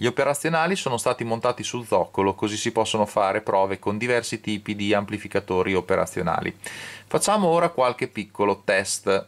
Gli operazionali sono stati montati sul zoccolo, così si possono fare prove con diversi tipi di amplificatori operazionali. Facciamo ora qualche piccolo test.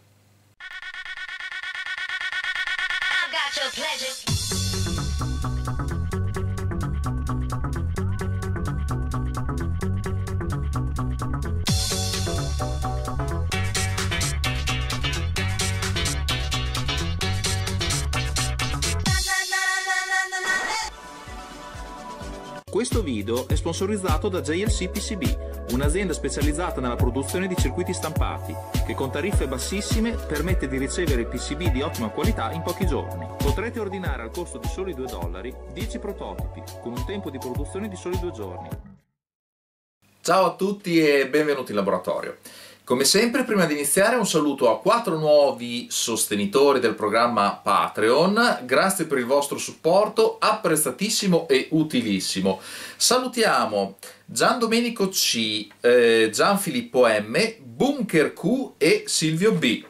è sponsorizzato da JLC PCB, un'azienda specializzata nella produzione di circuiti stampati, che con tariffe bassissime permette di ricevere PCB di ottima qualità in pochi giorni. Potrete ordinare al costo di soli 2 dollari 10 prototipi, con un tempo di produzione di soli 2 giorni. Ciao a tutti e benvenuti in laboratorio. Come sempre, prima di iniziare un saluto a quattro nuovi sostenitori del programma Patreon, grazie per il vostro supporto, apprezzatissimo e utilissimo. Salutiamo Gian Domenico C, eh, Gianfilippo M, Bunker Q e Silvio B.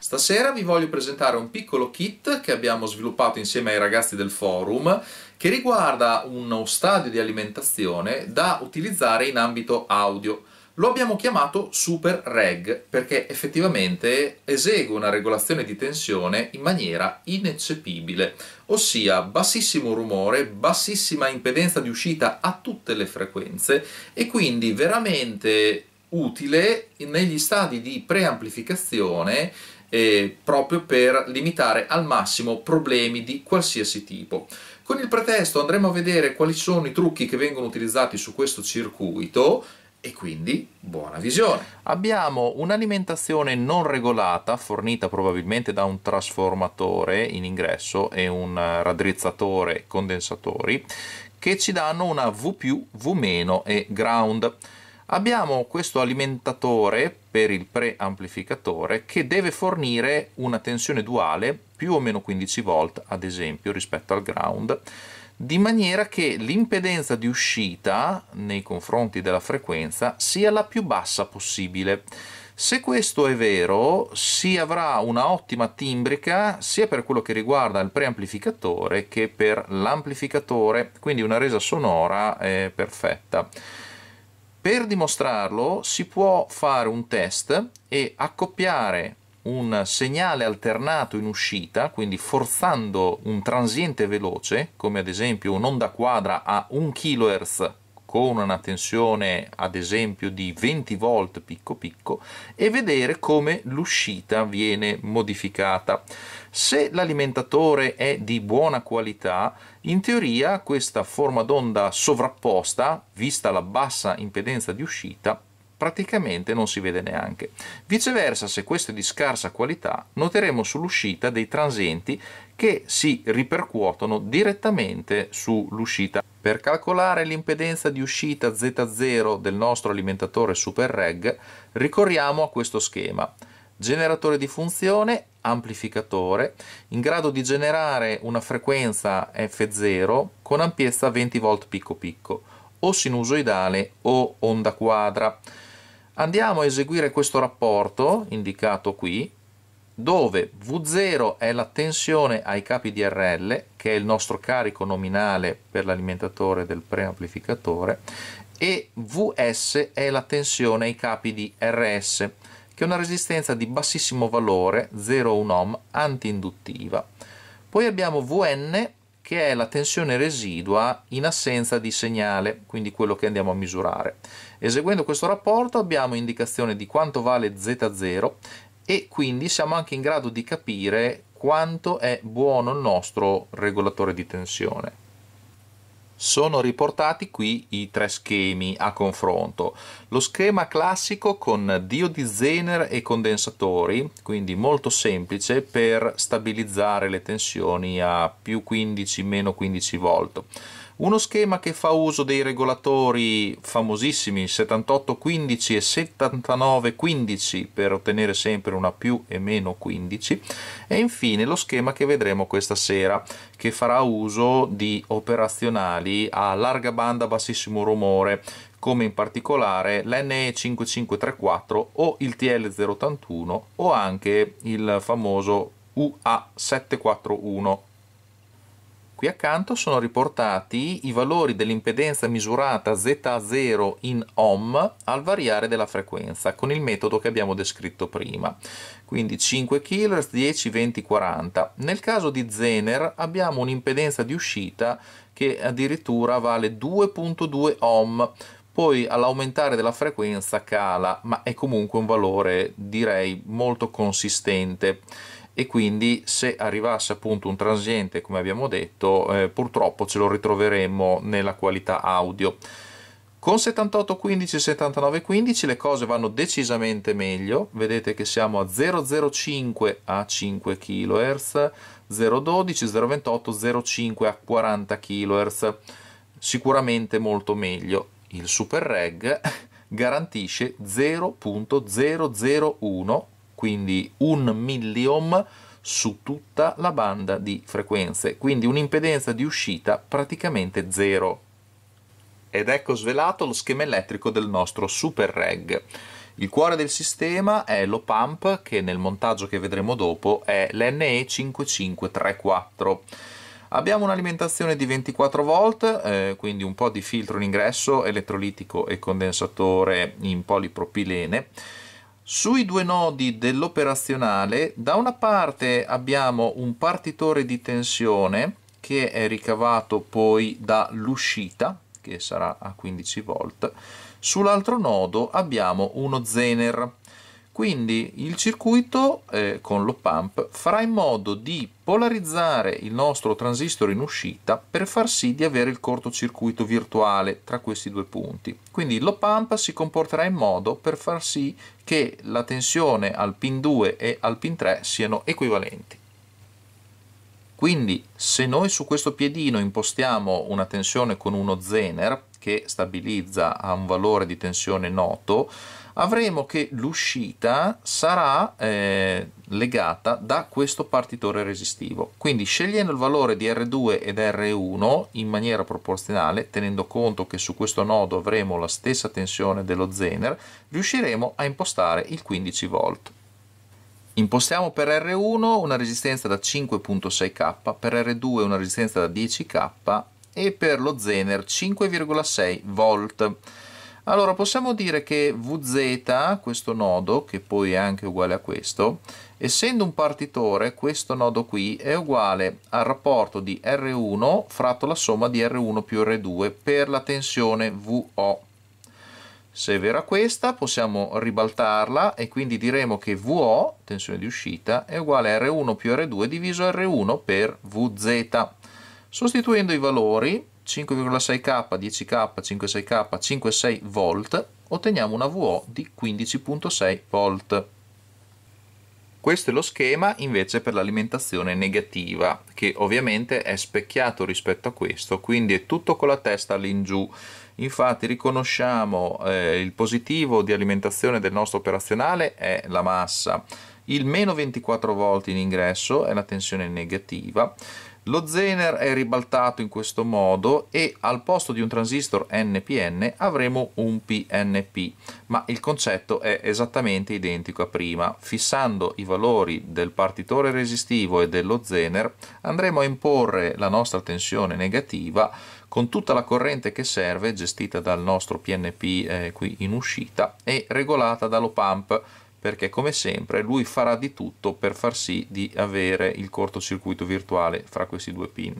Stasera vi voglio presentare un piccolo kit che abbiamo sviluppato insieme ai ragazzi del forum che riguarda uno stadio di alimentazione da utilizzare in ambito audio. Lo abbiamo chiamato Super Reg perché effettivamente esegue una regolazione di tensione in maniera ineccepibile, ossia bassissimo rumore, bassissima impedenza di uscita a tutte le frequenze e quindi veramente utile negli stadi di preamplificazione eh, proprio per limitare al massimo problemi di qualsiasi tipo. Con il pretesto andremo a vedere quali sono i trucchi che vengono utilizzati su questo circuito e quindi buona visione. Abbiamo un'alimentazione non regolata, fornita probabilmente da un trasformatore in ingresso e un raddrizzatore condensatori, che ci danno una V+, V- e ground abbiamo questo alimentatore per il preamplificatore che deve fornire una tensione duale più o meno 15 volt ad esempio rispetto al ground di maniera che l'impedenza di uscita nei confronti della frequenza sia la più bassa possibile. Se questo è vero, si avrà una ottima timbrica sia per quello che riguarda il preamplificatore che per l'amplificatore, quindi una resa sonora eh, perfetta. Per dimostrarlo si può fare un test e accoppiare un segnale alternato in uscita, quindi forzando un transiente veloce, come ad esempio un'onda quadra a 1 kHz con una tensione ad esempio di 20 volt picco picco e vedere come l'uscita viene modificata. Se l'alimentatore è di buona qualità in teoria questa forma d'onda sovrapposta, vista la bassa impedenza di uscita, praticamente non si vede neanche. Viceversa, se questo è di scarsa qualità, noteremo sull'uscita dei transienti che si ripercuotono direttamente sull'uscita. Per calcolare l'impedenza di uscita Z0 del nostro alimentatore Super SuperReg, ricorriamo a questo schema. Generatore di funzione amplificatore in grado di generare una frequenza F0 con ampiezza 20 volt picco picco o sinusoidale o onda quadra. Andiamo a eseguire questo rapporto indicato qui dove V0 è la tensione ai capi di RL, che è il nostro carico nominale per l'alimentatore del preamplificatore, e Vs è la tensione ai capi di Rs che è una resistenza di bassissimo valore, 0,1 ohm, antiinduttiva. Poi abbiamo Vn, che è la tensione residua in assenza di segnale, quindi quello che andiamo a misurare. Eseguendo questo rapporto abbiamo indicazione di quanto vale Z0 e quindi siamo anche in grado di capire quanto è buono il nostro regolatore di tensione sono riportati qui i tre schemi a confronto. Lo schema classico con dio di zener e condensatori, quindi molto semplice per stabilizzare le tensioni a più 15-15 volt uno schema che fa uso dei regolatori famosissimi 7815 e 7915 per ottenere sempre una più e meno 15 e infine lo schema che vedremo questa sera che farà uso di operazionali a larga banda bassissimo rumore come in particolare l'NE5534 o il TL081 o anche il famoso UA741 Qui accanto sono riportati i valori dell'impedenza misurata Z0 in ohm al variare della frequenza con il metodo che abbiamo descritto prima. Quindi 5 kHz, 10, 20, 40. Nel caso di Zener abbiamo un'impedenza di uscita che addirittura vale 2.2 ohm, poi all'aumentare della frequenza cala, ma è comunque un valore direi molto consistente e quindi se arrivasse appunto un transiente come abbiamo detto eh, purtroppo ce lo ritroveremmo nella qualità audio con 7815 e 7915 le cose vanno decisamente meglio vedete che siamo a 005 a 5 kHz 012 028 05 a 40 kHz sicuramente molto meglio il super reg garantisce 0.001 quindi un milliohm su tutta la banda di frequenze, quindi un'impedenza di uscita praticamente zero. Ed ecco svelato lo schema elettrico del nostro Super Reg. Il cuore del sistema è lo che nel montaggio che vedremo dopo è l'NE5534. Abbiamo un'alimentazione di 24 volt, eh, quindi un po' di filtro in ingresso, elettrolitico e condensatore in polipropilene sui due nodi dell'operazionale da una parte abbiamo un partitore di tensione che è ricavato poi dall'uscita che sarà a 15 volt, sull'altro nodo abbiamo uno zener quindi il circuito eh, con lo pump farà in modo di polarizzare il nostro transistor in uscita per far sì di avere il cortocircuito virtuale tra questi due punti. Quindi lo pump si comporterà in modo per far sì che la tensione al pin 2 e al pin 3 siano equivalenti. Quindi se noi su questo piedino impostiamo una tensione con uno zener che stabilizza a un valore di tensione noto, avremo che l'uscita sarà eh, legata da questo partitore resistivo. Quindi scegliendo il valore di R2 ed R1 in maniera proporzionale, tenendo conto che su questo nodo avremo la stessa tensione dello zener, riusciremo a impostare il 15 V. Impostiamo per R1 una resistenza da 5.6K, per R2 una resistenza da 10K e per lo zener 5,6 V allora possiamo dire che Vz, questo nodo, che poi è anche uguale a questo, essendo un partitore, questo nodo qui è uguale al rapporto di R1 fratto la somma di R1 più R2 per la tensione VO. Se è vera questa, possiamo ribaltarla e quindi diremo che VO, tensione di uscita, è uguale a R1 più R2 diviso R1 per Vz. Sostituendo i valori, 5,6K, 10K, 5,6K, 5,6 V, otteniamo una VO di 15,6 V. Questo è lo schema invece per l'alimentazione negativa, che ovviamente è specchiato rispetto a questo, quindi è tutto con la testa all'ingiù. Infatti riconosciamo eh, il positivo di alimentazione del nostro operazionale è la massa, il meno 24 volt in ingresso è la tensione negativa, lo zener è ribaltato in questo modo e al posto di un transistor NPN avremo un PNP, ma il concetto è esattamente identico a prima. Fissando i valori del partitore resistivo e dello zener andremo a imporre la nostra tensione negativa con tutta la corrente che serve gestita dal nostro PNP eh, qui in uscita e regolata dall'opamp perché come sempre lui farà di tutto per far sì di avere il cortocircuito virtuale fra questi due pin.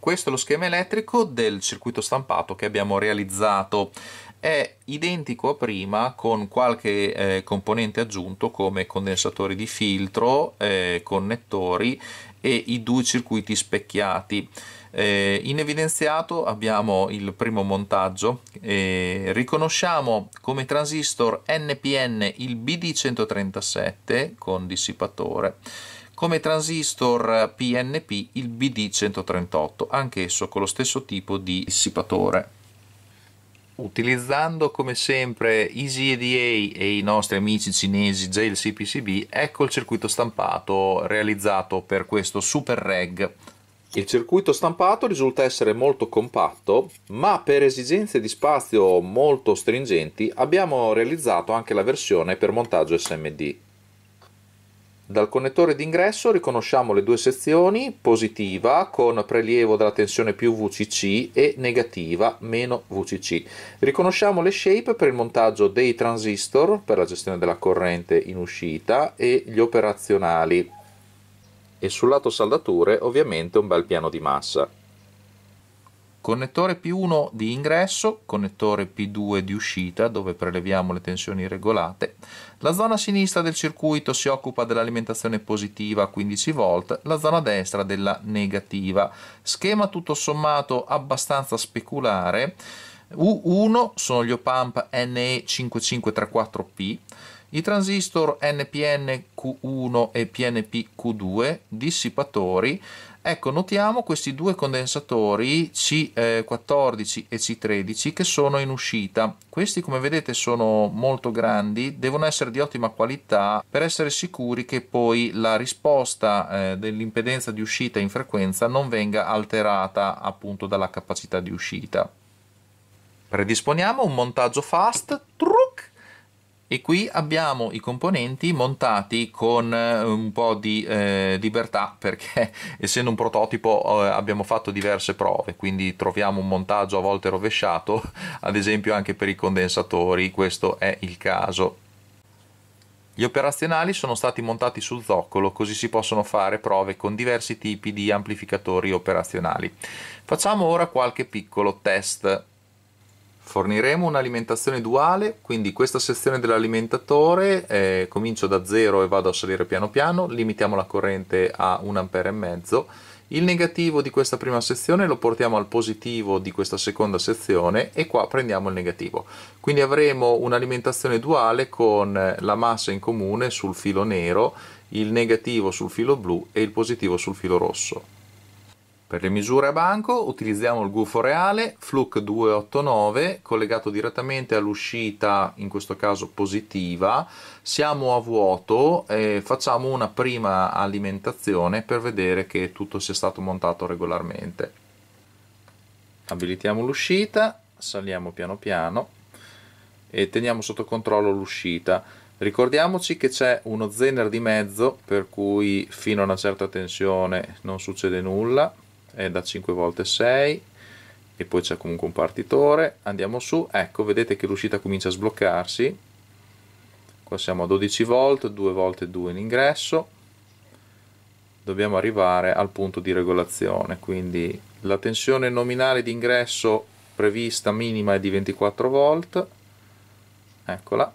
Questo è lo schema elettrico del circuito stampato che abbiamo realizzato è identico a prima con qualche eh, componente aggiunto come condensatori di filtro, eh, connettori e i due circuiti specchiati. Eh, in evidenziato abbiamo il primo montaggio, eh, riconosciamo come transistor NPN il BD137 con dissipatore, come transistor PNP il BD138, anch'esso con lo stesso tipo di dissipatore utilizzando come sempre EasyEDA e i nostri amici cinesi JLCPCB, ecco il circuito stampato realizzato per questo Super Reg il circuito stampato risulta essere molto compatto, ma per esigenze di spazio molto stringenti abbiamo realizzato anche la versione per montaggio SMD. Dal connettore d'ingresso riconosciamo le due sezioni, positiva con prelievo della tensione più VCC e negativa meno VCC. Riconosciamo le shape per il montaggio dei transistor per la gestione della corrente in uscita e gli operazionali e sul lato saldature ovviamente un bel piano di massa. Connettore P1 di ingresso, connettore P2 di uscita dove preleviamo le tensioni regolate. La zona sinistra del circuito si occupa dell'alimentazione positiva a 15 v la zona destra della negativa. Schema tutto sommato abbastanza speculare. U1 sono gli op-amp NE5534P i transistor NPNQ1 e PNPQ2 dissipatori Ecco, notiamo questi due condensatori C14 e C13 che sono in uscita. Questi, come vedete, sono molto grandi, devono essere di ottima qualità per essere sicuri che poi la risposta eh, dell'impedenza di uscita in frequenza non venga alterata appunto dalla capacità di uscita. Predisponiamo un montaggio fast, truc, e qui abbiamo i componenti montati con eh, un po' di eh, libertà perché essendo un prototipo eh, abbiamo fatto diverse prove quindi troviamo un montaggio a volte rovesciato ad esempio anche per i condensatori questo è il caso gli operazionali sono stati montati sul zoccolo così si possono fare prove con diversi tipi di amplificatori operazionali facciamo ora qualche piccolo test forniremo un'alimentazione duale, quindi questa sezione dell'alimentatore eh, comincio da zero e vado a salire piano piano, limitiamo la corrente a 1 A il negativo di questa prima sezione lo portiamo al positivo di questa seconda sezione e qua prendiamo il negativo. Quindi avremo un'alimentazione duale con eh, la massa in comune sul filo nero, il negativo sul filo blu e il positivo sul filo rosso. Per le misure a banco utilizziamo il gufo reale Fluke 289 collegato direttamente all'uscita, in questo caso positiva, siamo a vuoto e facciamo una prima alimentazione per vedere che tutto sia stato montato regolarmente. Abilitiamo l'uscita, saliamo piano piano e teniamo sotto controllo l'uscita. Ricordiamoci che c'è uno zener di mezzo per cui fino a una certa tensione non succede nulla è da 5 volte 6 e poi c'è comunque un partitore andiamo su ecco vedete che l'uscita comincia a sbloccarsi qua siamo a 12 volt 2 volte 2 in ingresso dobbiamo arrivare al punto di regolazione quindi la tensione nominale di ingresso prevista minima è di 24 volt eccola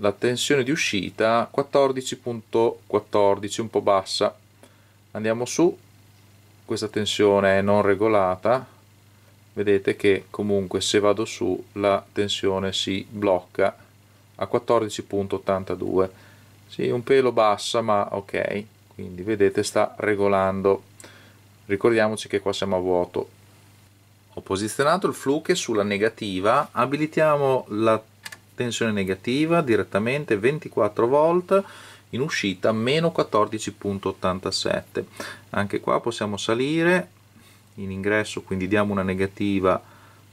la tensione di uscita 14.14 .14, un po' bassa andiamo su questa tensione è non regolata vedete che comunque se vado su la tensione si blocca a 14.82 sì, un pelo bassa ma ok quindi vedete sta regolando ricordiamoci che qua siamo a vuoto ho posizionato il fluke sulla negativa abilitiamo la tensione negativa direttamente 24 volt in uscita meno 14.87 anche qua possiamo salire in ingresso quindi diamo una negativa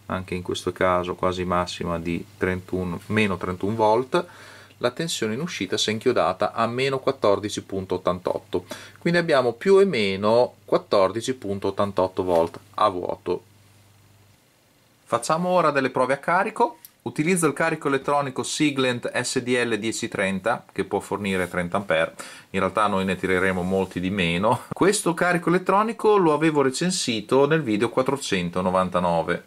anche in questo caso quasi massima di 31, meno 31 volt la tensione in uscita si è inchiodata a meno 14.88 quindi abbiamo più e meno 14.88 volt a vuoto facciamo ora delle prove a carico Utilizzo il carico elettronico Siglent SDL 1030 che può fornire 30A, in realtà noi ne tireremo molti di meno. Questo carico elettronico lo avevo recensito nel video 499.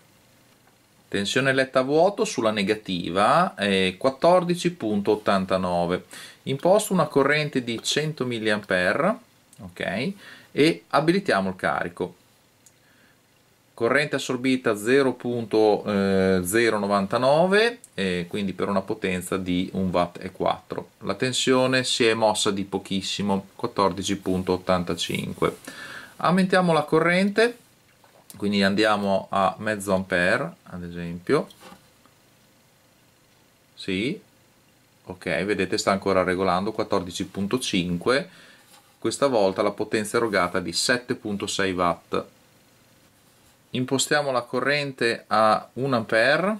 Tensione letta a vuoto sulla negativa è eh, 14.89. Imposto una corrente di 100 mA, ok, e abilitiamo il carico corrente assorbita 0.099 e eh, eh, quindi per una potenza di 1 watt e 4 la tensione si è mossa di pochissimo 14.85 aumentiamo la corrente quindi andiamo a mezzo ampere ad esempio sì ok vedete sta ancora regolando 14.5 questa volta la potenza erogata è di 7.6 watt impostiamo la corrente a 1 ampere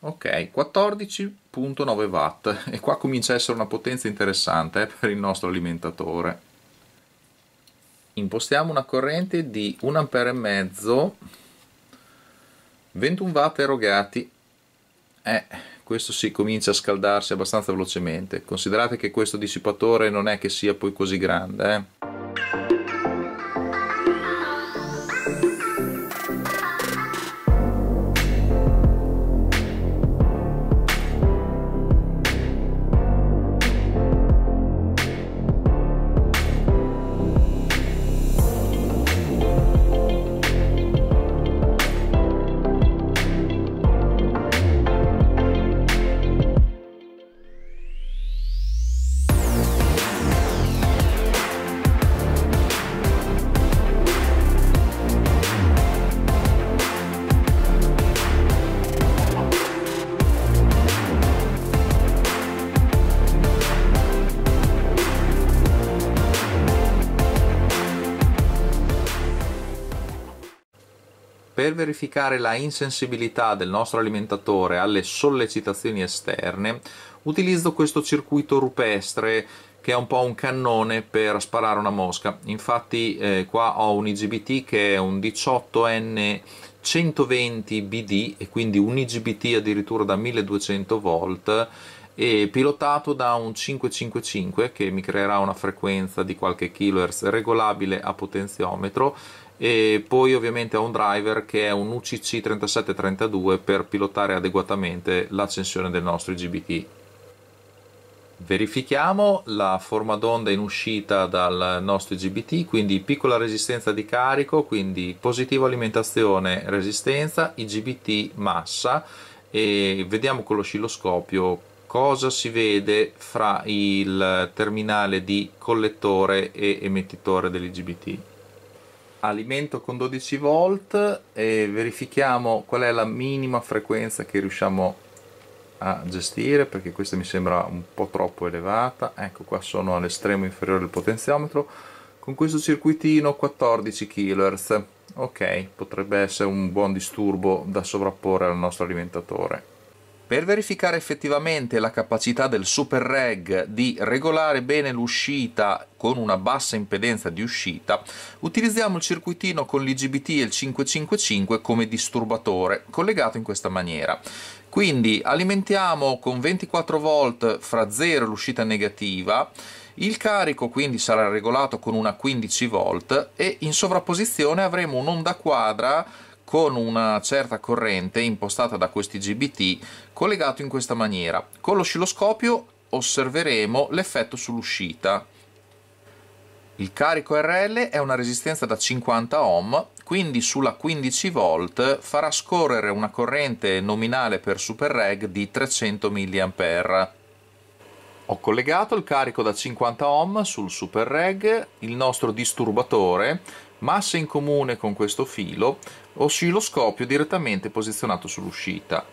ok 14.9 watt e qua comincia a essere una potenza interessante eh, per il nostro alimentatore impostiamo una corrente di 1 ampere e mezzo 21 watt erogati eh, questo si comincia a scaldarsi abbastanza velocemente considerate che questo dissipatore non è che sia poi così grande eh. per verificare la insensibilità del nostro alimentatore alle sollecitazioni esterne utilizzo questo circuito rupestre che è un po' un cannone per sparare una mosca infatti eh, qua ho un IGBT che è un 18N 120 BD e quindi un IGBT addirittura da 1200 volt e pilotato da un 555 che mi creerà una frequenza di qualche kHz regolabile a potenziometro e poi ovviamente ha un driver che è un UCC 3732 per pilotare adeguatamente l'accensione del nostro IGBT. Verifichiamo la forma d'onda in uscita dal nostro IGBT, quindi piccola resistenza di carico, quindi positivo alimentazione, resistenza, IGBT massa e vediamo con l'oscilloscopio cosa si vede fra il terminale di collettore e emettitore dell'IGBT alimento con 12 volt e verifichiamo qual è la minima frequenza che riusciamo a gestire perché questa mi sembra un po' troppo elevata ecco qua sono all'estremo inferiore del potenziometro con questo circuitino 14 kHz ok potrebbe essere un buon disturbo da sovrapporre al nostro alimentatore per verificare effettivamente la capacità del Super Reg di regolare bene l'uscita con una bassa impedenza di uscita, utilizziamo il circuitino con l'IGBT e il 555 come disturbatore, collegato in questa maniera. Quindi alimentiamo con 24 volt fra 0 l'uscita negativa, il carico quindi sarà regolato con una 15 volt e in sovrapposizione avremo un'onda quadra con una certa corrente impostata da questi GBT collegato in questa maniera. Con l'oscilloscopio osserveremo l'effetto sull'uscita. Il carico RL è una resistenza da 50 ohm, quindi sulla 15 V farà scorrere una corrente nominale per super reg di 300 mA. Ho collegato il carico da 50 ohm sul super reg, il nostro disturbatore, massa in comune con questo filo oscilloscopio direttamente posizionato sull'uscita.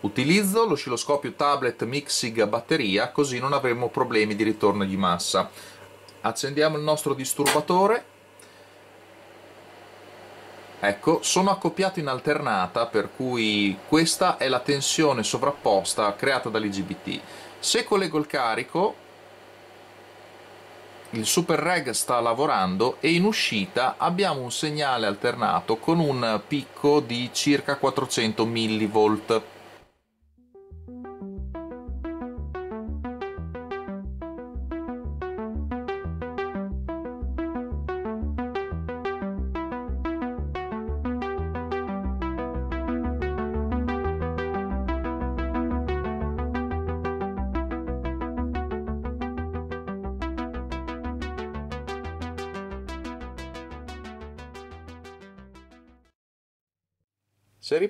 Utilizzo l'oscilloscopio tablet mixing a batteria, così non avremo problemi di ritorno di massa. Accendiamo il nostro disturbatore. Ecco, sono accoppiato in alternata, per cui questa è la tensione sovrapposta creata dall'IGBT. Se collego il carico, il Super Reg sta lavorando e in uscita abbiamo un segnale alternato con un picco di circa 400 mV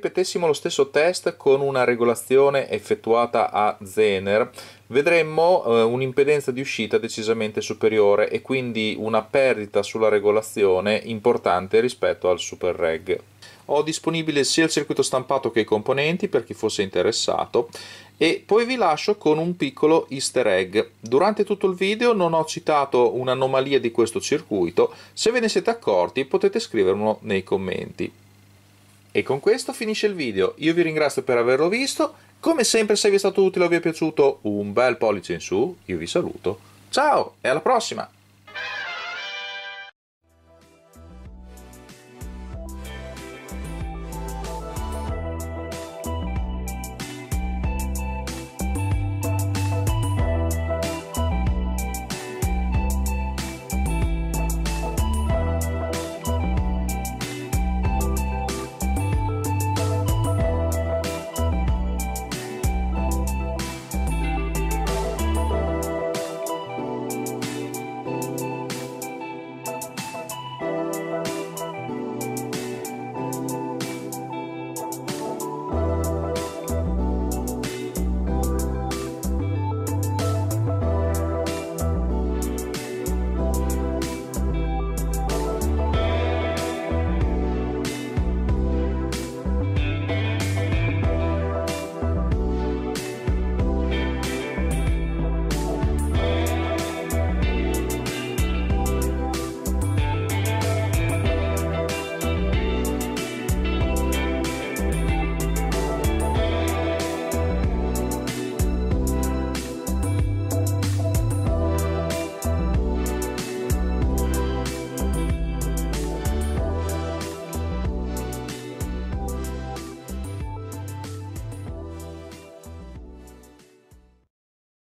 ripetessimo lo stesso test con una regolazione effettuata a Zener vedremmo eh, un'impedenza di uscita decisamente superiore e quindi una perdita sulla regolazione importante rispetto al Super Reg. Ho disponibile sia il circuito stampato che i componenti per chi fosse interessato e poi vi lascio con un piccolo easter egg. Durante tutto il video non ho citato un'anomalia di questo circuito, se ve ne siete accorti potete scrivermelo nei commenti. E con questo finisce il video, io vi ringrazio per averlo visto, come sempre se vi è stato utile o vi è piaciuto un bel pollice in su, io vi saluto, ciao e alla prossima!